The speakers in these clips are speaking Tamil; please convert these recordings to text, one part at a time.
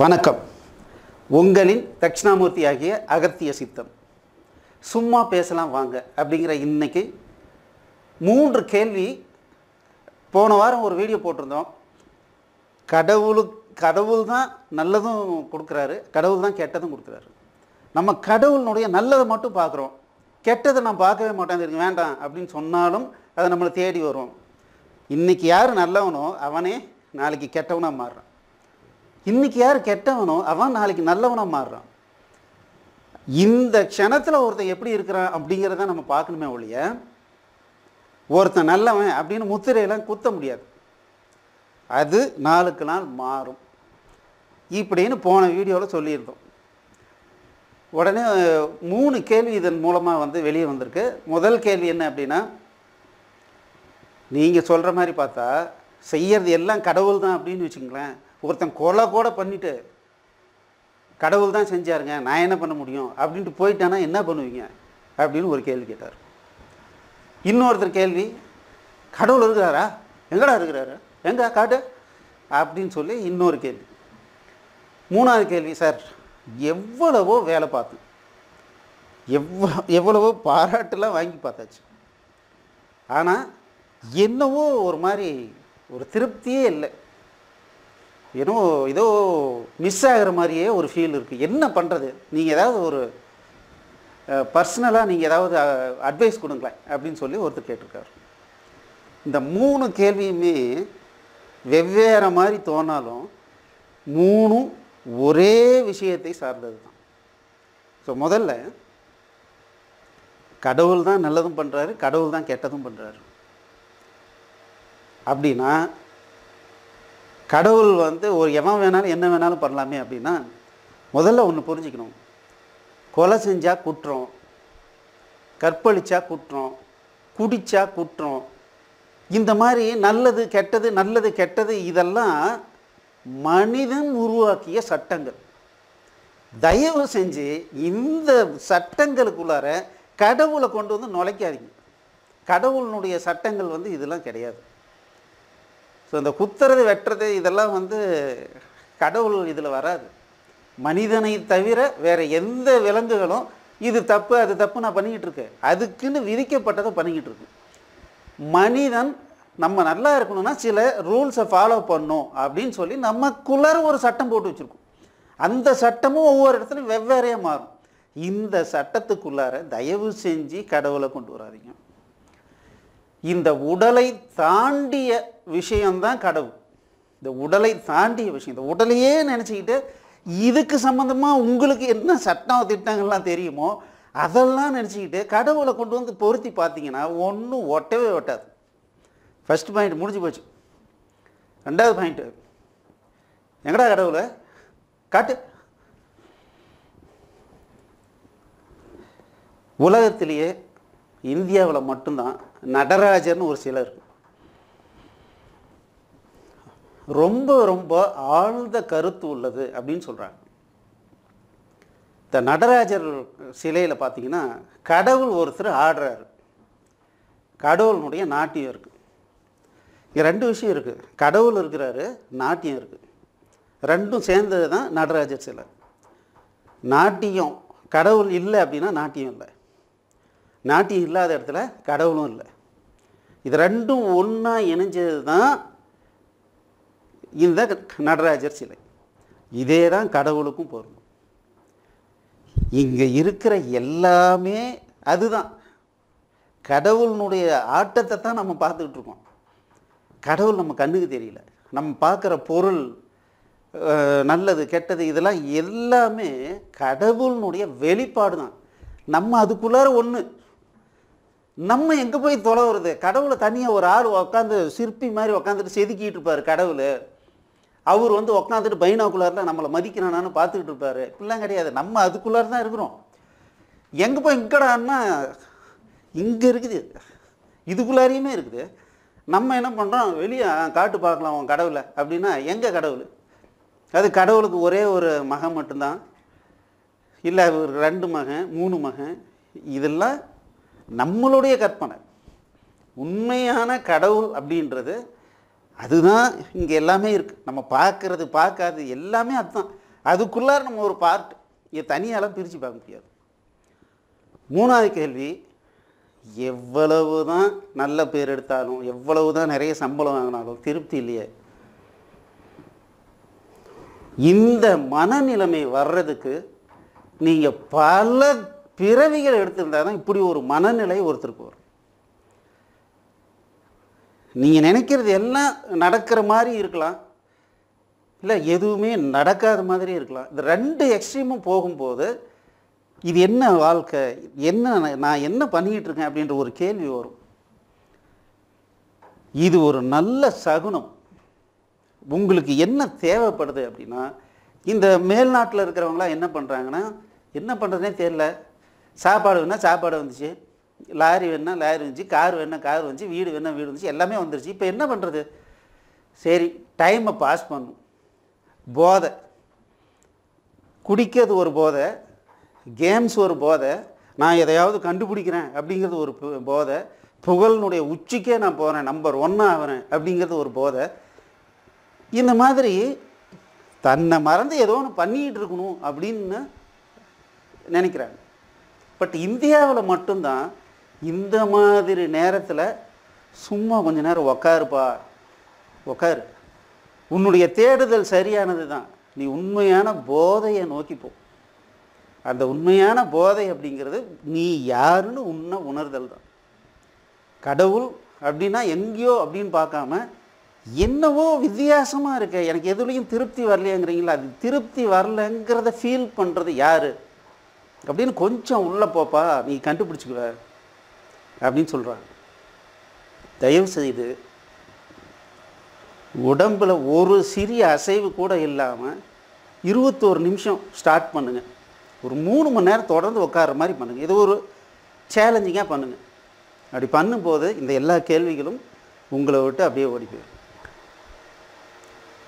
வணக்கம் உங்களின் தட்சிணாமூர்த்தி ஆகிய அகத்திய சித்தம் சும்மா பேசலாம் வாங்க அப்படிங்கிற இன்னைக்கு மூன்று கேள்வி போன வாரம் ஒரு வீடியோ போட்டிருந்தோம் கடவுளு கடவுள் தான் நல்லதும் கொடுக்குறாரு கடவுள் தான் கெட்டதும் கொடுக்குறாரு நம்ம கடவுளினுடைய நல்லதை மட்டும் பார்க்குறோம் கெட்டதை நான் பார்க்கவே மாட்டேன் வேண்டாம் அப்படின்னு சொன்னாலும் அதை நம்மளை தேடி வரும் இன்றைக்கி யார் நல்லவனோ அவனே நாளைக்கு கெட்டவனாக மாறுறான் இன்றைக்கி யார் கெட்டவனோ அவன் நாளைக்கு நல்லவனாக மாறுறான் இந்த க்ஷணத்தில் ஒருத்தன் எப்படி இருக்கிறான் அப்படிங்கிறத நம்ம பார்க்கணுமே ஒழிய ஒருத்தன் நல்லவன் அப்படின்னு முத்திரையெல்லாம் குத்த முடியாது அது நாளுக்கு நாள் மாறும் இப்படின்னு போன வீடியோவில் சொல்லியிருந்தோம் உடனே மூணு கேள்வி இதன் மூலமாக வந்து வெளியே வந்திருக்கு முதல் கேள்வி என்ன அப்படின்னா நீங்கள் சொல்கிற மாதிரி பார்த்தா செய்கிறது எல்லாம் கடவுள் தான் அப்படின்னு வச்சுக்கங்களேன் ஒருத்தன் கொலை கூட பண்ணிவிட்டு கடவுள் தான் செஞ்சாருங்க நான் என்ன பண்ண முடியும் அப்படின்ட்டு போயிட்டேன்னா என்ன பண்ணுவீங்க அப்படின்னு ஒரு கேள்வி கேட்டார் இன்னொருத்தர் கேள்வி கடவுள் இருக்கிறாரா எங்கடா இருக்கிறாரு எங்கே காட்டு அப்படின்னு சொல்லி இன்னொரு கேள்வி மூணாவது கேள்வி சார் எவ்வளவோ வேலை பார்த்து எவ்வளோ எவ்வளவோ பாராட்டுலாம் வாங்கி பார்த்தாச்சு ஆனால் என்னவோ ஒரு மாதிரி ஒரு திருப்தியே இல்லை ஏன்னோ ஏதோ மிஸ் ஆகிற மாதிரியே ஒரு ஃபீல் இருக்குது என்ன பண்ணுறது நீங்கள் ஏதாவது ஒரு பர்சனலாக நீங்கள் ஏதாவது அட்வைஸ் கொடுங்களேன் அப்படின்னு சொல்லி ஒருத்தர் கேட்டிருக்காரு இந்த மூணு கேள்வியுமே வெவ்வேறு மாதிரி தோணாலும் மூணும் ஒரே விஷயத்தை சார்ந்தது தான் ஸோ முதல்ல கடவுள் தான் நல்லதும் பண்ணுறாரு கடவுள் தான் கெட்டதும் பண்ணுறாரு அப்படின்னா கடவுள் வந்து ஒரு எவன் வேணாலும் என்ன வேணாலும் பண்ணலாமே அப்படின்னா முதல்ல ஒன்று புரிஞ்சுக்கணும் கொலை செஞ்சால் குற்றம் கற்பழிச்சா குற்றம் குடித்தா குற்றம் இந்த மாதிரி நல்லது கெட்டது நல்லது கெட்டது இதெல்லாம் மனிதன் உருவாக்கிய சட்டங்கள் தயவு செஞ்சு இந்த சட்டங்களுக்குள்ளார கடவுளை கொண்டு வந்து நுழைக்காதீங்க கடவுளினுடைய சட்டங்கள் வந்து இதெல்லாம் கிடையாது ஸோ இந்த குத்துறது வெட்டுறது இதெல்லாம் வந்து கடவுள் இதில் வராது மனிதனை தவிர வேறு எந்த விலங்குகளும் இது தப்பு அது தப்பு நான் பண்ணிக்கிட்டு இருக்கேன் அதுக்குன்னு விதிக்கப்பட்டதை பண்ணிக்கிட்டு இருக்கேன் மனிதன் நம்ம நல்லா இருக்கணும்னா சில ரூல்ஸை ஃபாலோ பண்ணும் அப்படின்னு சொல்லி குளர் ஒரு சட்டம் போட்டு வச்சுருக்கோம் அந்த சட்டமும் ஒவ்வொரு இடத்துலையும் வெவ்வேறையாக மாறும் இந்த சட்டத்துக்குள்ளார தயவு செஞ்சு கடவுளை கொண்டு வராதிங்க இந்த உடலை தாண்டிய விஷயம்தான் கடவுள் இந்த உடலை தாண்டிய விஷயம் இந்த உடலையே நினச்சிக்கிட்டு இதுக்கு சம்மந்தமாக உங்களுக்கு என்ன சட்டம் திட்டங்கள்லாம் தெரியுமோ அதெல்லாம் நினச்சிக்கிட்டு கடவுளை கொண்டு வந்து பொருத்தி பார்த்தீங்கன்னா ஒன்றும் ஒட்டவே ஒட்டாது ஃபஸ்ட் பாயிண்ட் முடிஞ்சு போச்சு ரெண்டாவது பாயிண்ட்டு எங்கடா கடவுளை காட்டு உலகத்திலேயே இந்தியாவில் மட்டும்தான் நடராஜர்னு ஒரு சிலர் ரொம்ப ரொம்ப ஆழ்ந்த கருத்து உள்ளது அப்படின்னு சொல்கிறாங்க இந்த நடராஜர் சிலையில் பார்த்தீங்கன்னா கடவுள் ஒருத்தர் ஆடுறாரு கடவுளுடைய நாட்டியம் இருக்குது இங்கே ரெண்டு விஷயம் இருக்குது கடவுள் இருக்கிறாரு நாட்டியம் இருக்குது ரெண்டும் சேர்ந்தது தான் நடராஜர் சிலை நாட்டியம் கடவுள் இல்லை அப்படின்னா நாட்டியம் இல்லை நாட்டியம் இல்லாத இடத்துல கடவுளும் இல்லை இது ரெண்டும் ஒன்றா இணைஞ்சது தான் இந்த நடராஜர் சிலை இதே தான் கடவுளுக்கும் பொருந்தும் இங்கே இருக்கிற எல்லாமே அதுதான் கடவுளினுடைய ஆட்டத்தை தான் நம்ம பார்த்துக்கிட்டு இருக்கோம் கடவுள் நம்ம கண்ணுக்கு தெரியல நம்ம பார்க்குற பொருள் நல்லது கெட்டது இதெல்லாம் எல்லாமே கடவுளினுடைய வெளிப்பாடு தான் நம்ம அதுக்குள்ளார ஒன்று நம்ம எங்கே போய் தொலைவுறது கடவுளை தனியாக ஒரு ஆள் உட்காந்து சிற்பி மாதிரி உட்காந்துட்டு செதுக்கிட்டு இருப்பார் கடவுள் அவர் வந்து உட்காந்துட்டு பைனாக்குள்ளாரில் நம்மளை மதிக்கிறானு பார்த்துக்கிட்டு இருப்பாரு இப்படிலாம் கிடையாது நம்ம அதுக்குள்ளார தான் இருக்கிறோம் எங்கே போய் இங்கடான்னா இங்கே இருக்குது இதுக்குள்ளாரையுமே இருக்குது நம்ம என்ன பண்ணுறோம் வெளியே காட்டு பார்க்கலாம் அவன் கடவுளை அப்படின்னா எங்கே கடவுள் அது கடவுளுக்கு ஒரே ஒரு மகன் மட்டும்தான் இல்லை ஒரு ரெண்டு மகன் மூணு மகன் இதெல்லாம் நம்மளுடைய கற்பனை உண்மையான கடவுள் அப்படின்றது அதுதான் இங்கே எல்லாமே இருக்குது நம்ம பார்க்குறது பார்க்காது எல்லாமே அதுதான் அதுக்குள்ளார நம்ம ஒரு பார்ட் இங்கே தனியாலாம் பிரித்து பார்க்க முடியாது மூணாவது கேள்வி எவ்வளவு தான் நல்ல பேர் எடுத்தாலும் எவ்வளவு தான் நிறைய சம்பளம் வாங்கினாலும் திருப்தி இல்லையே இந்த மனநிலைமை வர்றதுக்கு நீங்கள் பல பிறவிகள் எடுத்திருந்தால் தான் இப்படி ஒரு மனநிலை ஒருத்தருக்கு வரும் நீங்கள் நினைக்கிறது எல்லாம் நடக்கிற மாதிரி இருக்கலாம் இல்லை எதுவுமே நடக்காத மாதிரி இருக்கலாம் இந்த ரெண்டு எக்ஸ்ட்ரீமும் போகும்போது இது என்ன வாழ்க்கை என்ன நான் என்ன பண்ணிக்கிட்டு இருக்கேன் அப்படின்ற ஒரு கேள்வி வரும் இது ஒரு நல்ல சகுனம் உங்களுக்கு என்ன தேவைப்படுது அப்படின்னா இந்த மேல்நாட்டில் இருக்கிறவங்களாம் என்ன பண்ணுறாங்கன்னா என்ன பண்ணுறதுனே தெரில சாப்பாடுன்னா சாப்பாடு வந்துச்சு லாரி வேணால் லாரி வந்துச்சு கார் வேணால் கார் வந்துச்சு வீடு வேணால் வீடு வந்துச்சு எல்லாமே வந்துருச்சு இப்போ என்ன பண்ணுறது சரி டைமை பாஸ் பண்ணும் போதை குடிக்கிறது ஒரு போதை கேம்ஸ் ஒரு போதை நான் எதையாவது கண்டுபிடிக்கிறேன் அப்படிங்கிறது ஒரு போதை புகழ்னுடைய உச்சிக்கே நான் போகிறேன் நம்பர் ஒன்னாக ஆகிறேன் அப்படிங்கிறது ஒரு போதை இந்த மாதிரி தன்னை மறந்து ஏதோ ஒன்று பண்ணிகிட்டு இருக்கணும் அப்படின்னு நினைக்கிறாங்க பட் இந்தியாவில் மட்டும்தான் இந்த மாதிரி நேரத்தில் சும்மா கொஞ்ச நேரம் உக்காருப்பா உக்காரு உன்னுடைய தேடுதல் சரியானது தான் நீ உண்மையான போதையை நோக்கிப்போ அந்த உண்மையான போதை அப்படிங்கிறது நீ யாருன்னு உன்ன உணர்தல் தான் கடவுள் அப்படின்னா எங்கேயோ அப்படின்னு பார்க்காம என்னவோ வித்தியாசமாக இருக்க எனக்கு எதுலேயும் திருப்தி வரலையேங்கிறீங்களா அது திருப்தி வரலைங்கிறத ஃபீல் பண்ணுறது யார் அப்படின்னு கொஞ்சம் உள்ளே போப்பா நீ கண்டுபிடிச்சிக்குவேன் அப்படின்னு சொல்கிறாங்க தயவு செய்து உடம்பில் ஒரு சிறிய அசைவு கூட இல்லாமல் இருபத்தோரு நிமிஷம் ஸ்டார்ட் பண்ணுங்கள் ஒரு மூணு மணி நேரம் தொடர்ந்து உட்கார மாதிரி பண்ணுங்கள் இது ஒரு சேலஞ்சிங்காக பண்ணுங்கள் அப்படி பண்ணும்போது இந்த எல்லா கேள்விகளும் உங்களை விட்டு அப்படியே ஓடி போயிடும்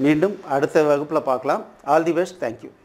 மீண்டும் அடுத்த வகுப்பில் பார்க்கலாம் ஆல் தி பெஸ்ட் தேங்க்யூ